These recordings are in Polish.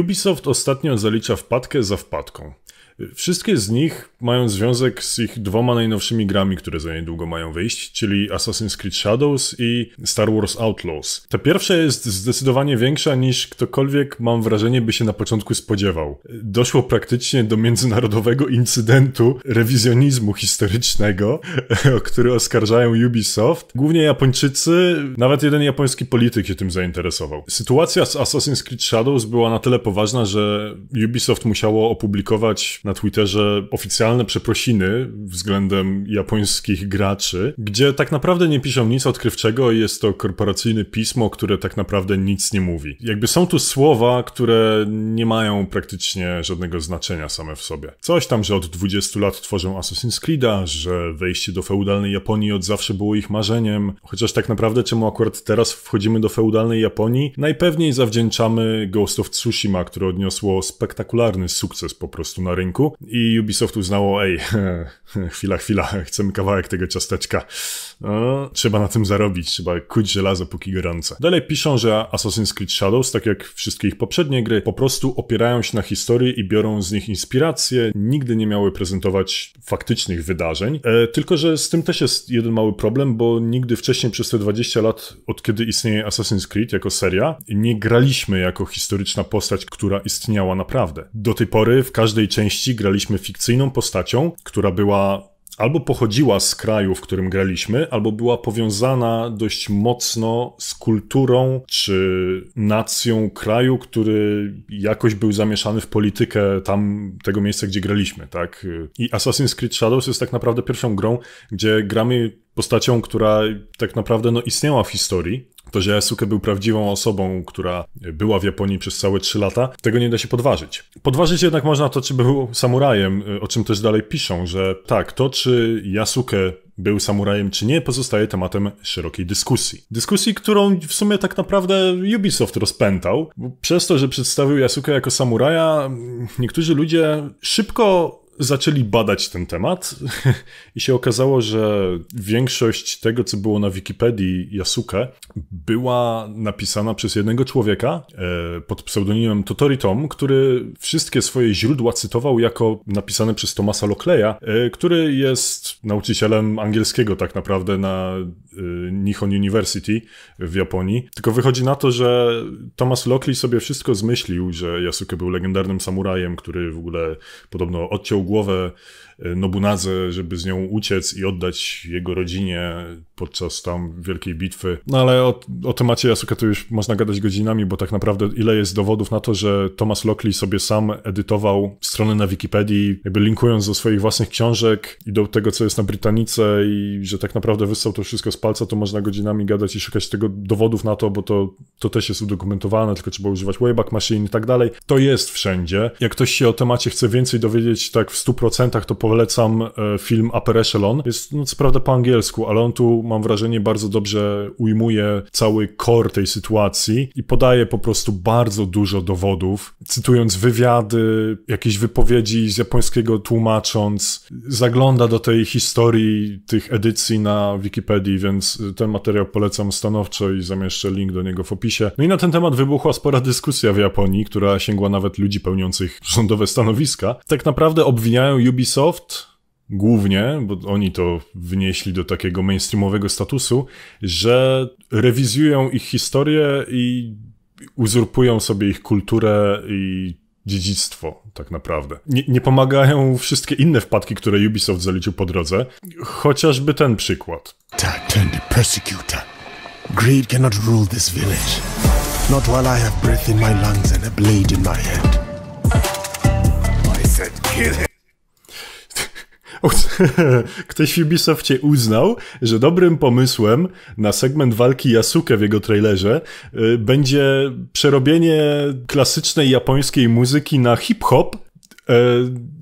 Ubisoft ostatnio zalicza wpadkę za wpadką. Wszystkie z nich mają związek z ich dwoma najnowszymi grami, które za niedługo mają wyjść, czyli Assassin's Creed Shadows i Star Wars Outlaws. Ta pierwsza jest zdecydowanie większa niż ktokolwiek, mam wrażenie, by się na początku spodziewał. Doszło praktycznie do międzynarodowego incydentu rewizjonizmu historycznego, o który oskarżają Ubisoft. Głównie Japończycy, nawet jeden japoński polityk się tym zainteresował. Sytuacja z Assassin's Creed Shadows była na tyle poważna, że Ubisoft musiało opublikować na Twitterze oficjalnie przeprosiny względem japońskich graczy, gdzie tak naprawdę nie piszą nic odkrywczego i jest to korporacyjne pismo, które tak naprawdę nic nie mówi. Jakby są tu słowa, które nie mają praktycznie żadnego znaczenia same w sobie. Coś tam, że od 20 lat tworzą Assassin's Creed'a, że wejście do feudalnej Japonii od zawsze było ich marzeniem, chociaż tak naprawdę czemu akurat teraz wchodzimy do feudalnej Japonii, najpewniej zawdzięczamy Ghost of Tsushima, które odniosło spektakularny sukces po prostu na rynku i Ubisoft uznało uznało, ej, chwila, chwila, chcemy kawałek tego ciasteczka. No, trzeba na tym zarobić, trzeba kuć żelazo póki gorące. Dalej piszą, że Assassin's Creed Shadows, tak jak wszystkie ich poprzednie gry, po prostu opierają się na historii i biorą z nich inspiracje, nigdy nie miały prezentować faktycznych wydarzeń. E, tylko, że z tym też jest jeden mały problem, bo nigdy wcześniej przez te 20 lat, od kiedy istnieje Assassin's Creed jako seria, nie graliśmy jako historyczna postać, która istniała naprawdę. Do tej pory w każdej części graliśmy fikcyjną postać, postacią, która była albo pochodziła z kraju, w którym graliśmy, albo była powiązana dość mocno z kulturą czy nacją kraju, który jakoś był zamieszany w politykę tam tego miejsca, gdzie graliśmy, tak? I Assassin's Creed Shadows jest tak naprawdę pierwszą grą, gdzie gramy postacią, która tak naprawdę no, istniała w historii, to, że Yasuke był prawdziwą osobą, która była w Japonii przez całe 3 lata, tego nie da się podważyć. Podważyć jednak można to, czy był samurajem, y, o czym też dalej piszą, że tak, to czy Yasuke był samurajem czy nie, pozostaje tematem szerokiej dyskusji. Dyskusji, którą w sumie tak naprawdę Ubisoft rozpętał. Przez to, że przedstawił Yasuke jako samuraja, niektórzy ludzie szybko zaczęli badać ten temat i się okazało, że większość tego, co było na Wikipedii Yasuke, była napisana przez jednego człowieka e, pod pseudonimem Totori Tom, który wszystkie swoje źródła cytował jako napisane przez Tomasa Lockleya, e, który jest nauczycielem angielskiego tak naprawdę na e, Nihon University w Japonii. Tylko wychodzi na to, że Thomas Lockley sobie wszystko zmyślił, że Yasuke był legendarnym samurajem, który w ogóle podobno odciął głowę e, Nobunadze, żeby z nią uciec i oddać jego rodzinie podczas tam wielkiej bitwy. No ale o, o temacie Yasuka to już można gadać godzinami, bo tak naprawdę ile jest dowodów na to, że Thomas Lockley sobie sam edytował strony na Wikipedii, jakby linkując do swoich własnych książek i do tego, co jest na Brytanice i że tak naprawdę wyssał to wszystko z palca, to można godzinami gadać i szukać tego dowodów na to, bo to, to też jest udokumentowane, tylko trzeba używać Wayback Machine i tak dalej. To jest wszędzie. Jak ktoś się o temacie chce więcej dowiedzieć, tak w 100% to polecam e, film Upper Echelon. Jest no, co prawda po angielsku, ale on tu mam wrażenie bardzo dobrze ujmuje cały kor tej sytuacji i podaje po prostu bardzo dużo dowodów, cytując wywiady, jakieś wypowiedzi z japońskiego tłumacząc. Zagląda do tej historii tych edycji na Wikipedii, więc ten materiał polecam stanowczo i zamieszczę link do niego w opisie. No i na ten temat wybuchła spora dyskusja w Japonii, która sięgła nawet ludzi pełniących rządowe stanowiska. Tak naprawdę obwi obwiniają Ubisoft głównie, bo oni to wnieśli do takiego mainstreamowego statusu, że rewizjują ich historię i uzurpują sobie ich kulturę i dziedzictwo, tak naprawdę. Nie, nie, pomagają wszystkie inne wpadki, które Ubisoft zaliczył po drodze. Chociażby ten przykład. Tak, Greed cannot rule this village. Not while I have breath in my lungs and a blade in my head. I said kill him. ktoś w Ubisoftie uznał, że dobrym pomysłem na segment walki Yasuke w jego trailerze y, będzie przerobienie klasycznej japońskiej muzyki na hip-hop. E,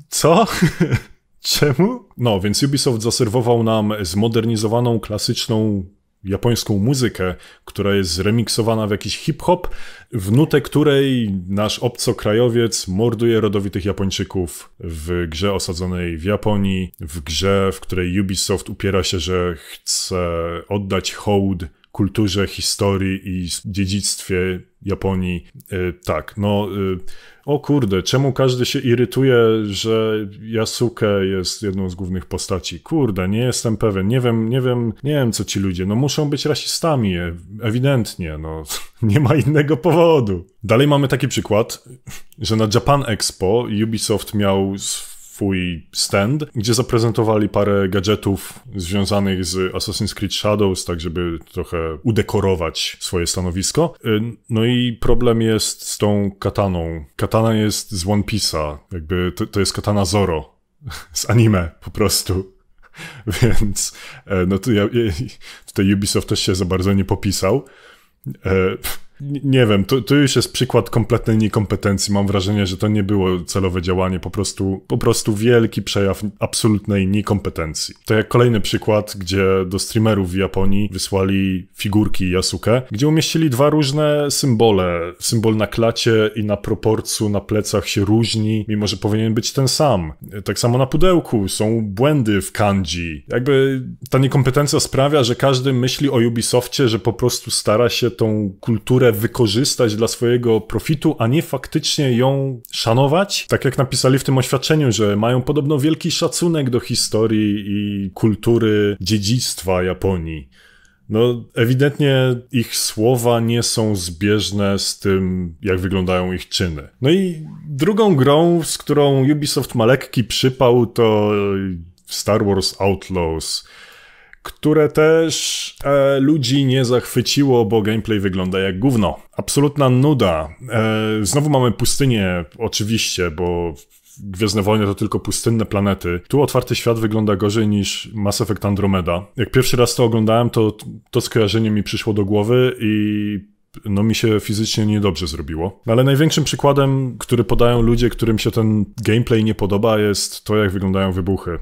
co? Czemu? No, więc Ubisoft zaserwował nam zmodernizowaną, klasyczną japońską muzykę, która jest zremiksowana w jakiś hip-hop, w nutę której nasz obcokrajowiec morduje rodowitych Japończyków w grze osadzonej w Japonii, w grze, w której Ubisoft upiera się, że chce oddać hołd kulturze, historii i dziedzictwie Japonii. E, tak, no e, o kurde, czemu każdy się irytuje, że Yasuke jest jedną z głównych postaci? Kurde, nie jestem pewien, nie wiem, nie wiem, nie wiem co ci ludzie, no muszą być rasistami, e, ewidentnie, no nie ma innego powodu. Dalej mamy taki przykład, że na Japan Expo Ubisoft miał swój stand, gdzie zaprezentowali parę gadżetów związanych z Assassin's Creed Shadows, tak żeby trochę udekorować swoje stanowisko. Y, no i problem jest z tą kataną. Katana jest z One Piece'a, jakby to, to jest katana Zoro z anime po prostu. Więc e, no to ja, tutaj Ubisoft też się za bardzo nie popisał. E, nie wiem, to, to już jest przykład kompletnej niekompetencji. Mam wrażenie, że to nie było celowe działanie, po prostu, po prostu wielki przejaw absolutnej niekompetencji. To jak kolejny przykład, gdzie do streamerów w Japonii wysłali figurki Yasuke, gdzie umieścili dwa różne symbole. Symbol na klacie i na proporcu na plecach się różni, mimo że powinien być ten sam. Tak samo na pudełku są błędy w kanji. Jakby ta niekompetencja sprawia, że każdy myśli o Ubisoftie, że po prostu stara się tą kulturę kulturę wykorzystać dla swojego profitu, a nie faktycznie ją szanować. Tak jak napisali w tym oświadczeniu, że mają podobno wielki szacunek do historii i kultury dziedzictwa Japonii. No, ewidentnie ich słowa nie są zbieżne z tym, jak wyglądają ich czyny. No i drugą grą, z którą Ubisoft ma lekki przypał, to Star Wars Outlaws które też e, ludzi nie zachwyciło, bo gameplay wygląda jak gówno. Absolutna nuda. E, znowu mamy pustynię, oczywiście, bo Gwiezdne Wojny to tylko pustynne planety. Tu otwarty świat wygląda gorzej niż Mass Effect Andromeda. Jak pierwszy raz to oglądałem, to to skojarzenie mi przyszło do głowy i no mi się fizycznie niedobrze zrobiło. Ale największym przykładem, który podają ludzie, którym się ten gameplay nie podoba, jest to, jak wyglądają wybuchy.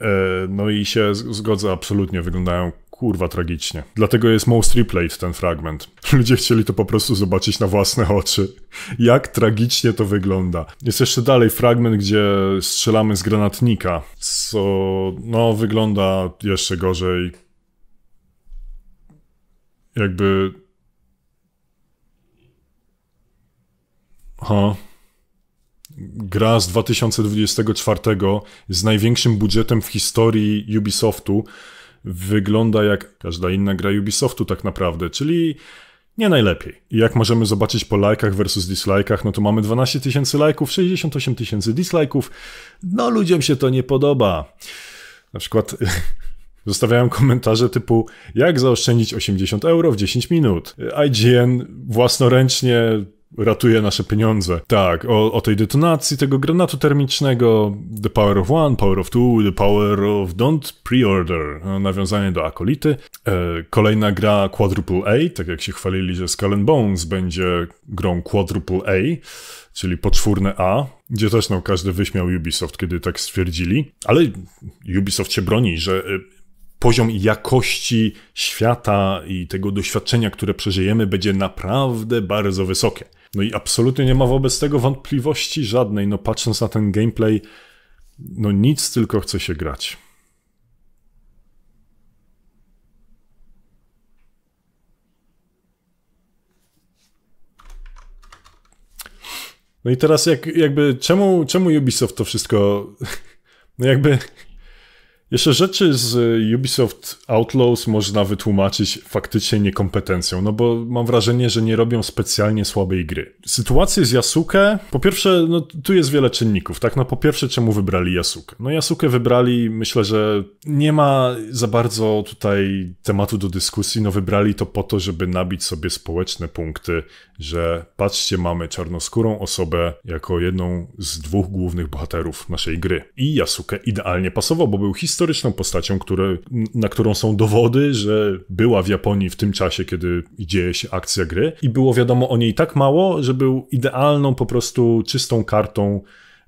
E, no i się zgodzę, absolutnie wyglądają kurwa tragicznie. Dlatego jest most replayed ten fragment. Ludzie chcieli to po prostu zobaczyć na własne oczy. Jak tragicznie to wygląda. Jest jeszcze dalej fragment, gdzie strzelamy z granatnika, co no wygląda jeszcze gorzej. Jakby... Huh gra z 2024 z największym budżetem w historii Ubisoftu wygląda jak każda inna gra Ubisoftu tak naprawdę, czyli nie najlepiej. I jak możemy zobaczyć po lajkach versus dislajkach, no to mamy 12 tysięcy lajków, 68 tysięcy dislajków. No ludziom się to nie podoba. Na przykład zostawiają komentarze typu jak zaoszczędzić 80 euro w 10 minut. IGN własnoręcznie ratuje nasze pieniądze. Tak, o, o tej detonacji tego granatu termicznego, The Power of One, Power of Two, The Power of Don't Pre-Order, no, nawiązanie do Akolity. E, kolejna gra Quadruple A, tak jak się chwalili, że Skull and Bones będzie grą Quadruple A, czyli poczwórne A, gdzie też no, każdy wyśmiał Ubisoft, kiedy tak stwierdzili, ale Ubisoft się broni, że e, poziom jakości świata i tego doświadczenia, które przeżyjemy, będzie naprawdę bardzo wysokie. No i absolutnie nie ma wobec tego wątpliwości żadnej. No patrząc na ten gameplay, no nic, tylko chce się grać. No i teraz jak, jakby czemu, czemu Ubisoft to wszystko no jakby jeszcze rzeczy z Ubisoft Outlaws można wytłumaczyć faktycznie niekompetencją, no bo mam wrażenie, że nie robią specjalnie słabej gry. Sytuację z Yasuke, po pierwsze, no tu jest wiele czynników, tak? No po pierwsze, czemu wybrali Yasuke? No Yasuke wybrali, myślę, że nie ma za bardzo tutaj tematu do dyskusji, no wybrali to po to, żeby nabić sobie społeczne punkty, że patrzcie, mamy czarnoskórą osobę jako jedną z dwóch głównych bohaterów naszej gry. I Yasuke idealnie pasował, bo był historyczny historyczną postacią, które, na którą są dowody, że była w Japonii w tym czasie, kiedy dzieje się akcja gry i było wiadomo o niej tak mało, że był idealną po prostu czystą kartą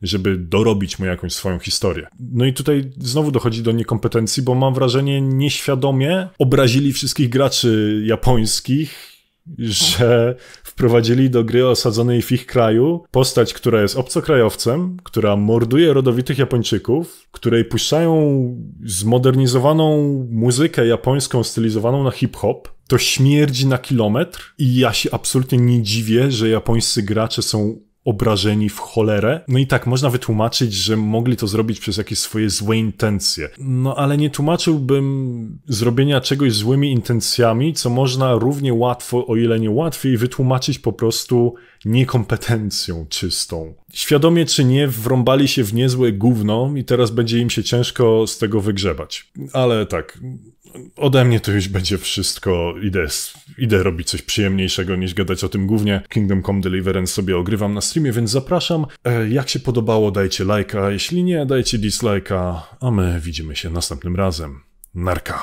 żeby dorobić mu jakąś swoją historię. No i tutaj znowu dochodzi do niekompetencji, bo mam wrażenie, nieświadomie obrazili wszystkich graczy japońskich że wprowadzili do gry osadzonej w ich kraju postać, która jest obcokrajowcem, która morduje rodowitych Japończyków, której puszczają zmodernizowaną muzykę japońską stylizowaną na hip-hop. To śmierdzi na kilometr i ja się absolutnie nie dziwię, że japońscy gracze są obrażeni w cholerę. No i tak, można wytłumaczyć, że mogli to zrobić przez jakieś swoje złe intencje. No ale nie tłumaczyłbym zrobienia czegoś złymi intencjami, co można równie łatwo, o ile nie łatwiej, wytłumaczyć po prostu niekompetencją czystą. Świadomie czy nie, wrąbali się w niezłe gówno i teraz będzie im się ciężko z tego wygrzebać. Ale tak, ode mnie to już będzie wszystko. Idę, idę robić coś przyjemniejszego niż gadać o tym głównie. Kingdom Come Deliverance sobie ogrywam na streamie, więc zapraszam. E, jak się podobało, dajcie lajka. Jeśli nie, dajcie dislike'a. A my widzimy się następnym razem. Narka.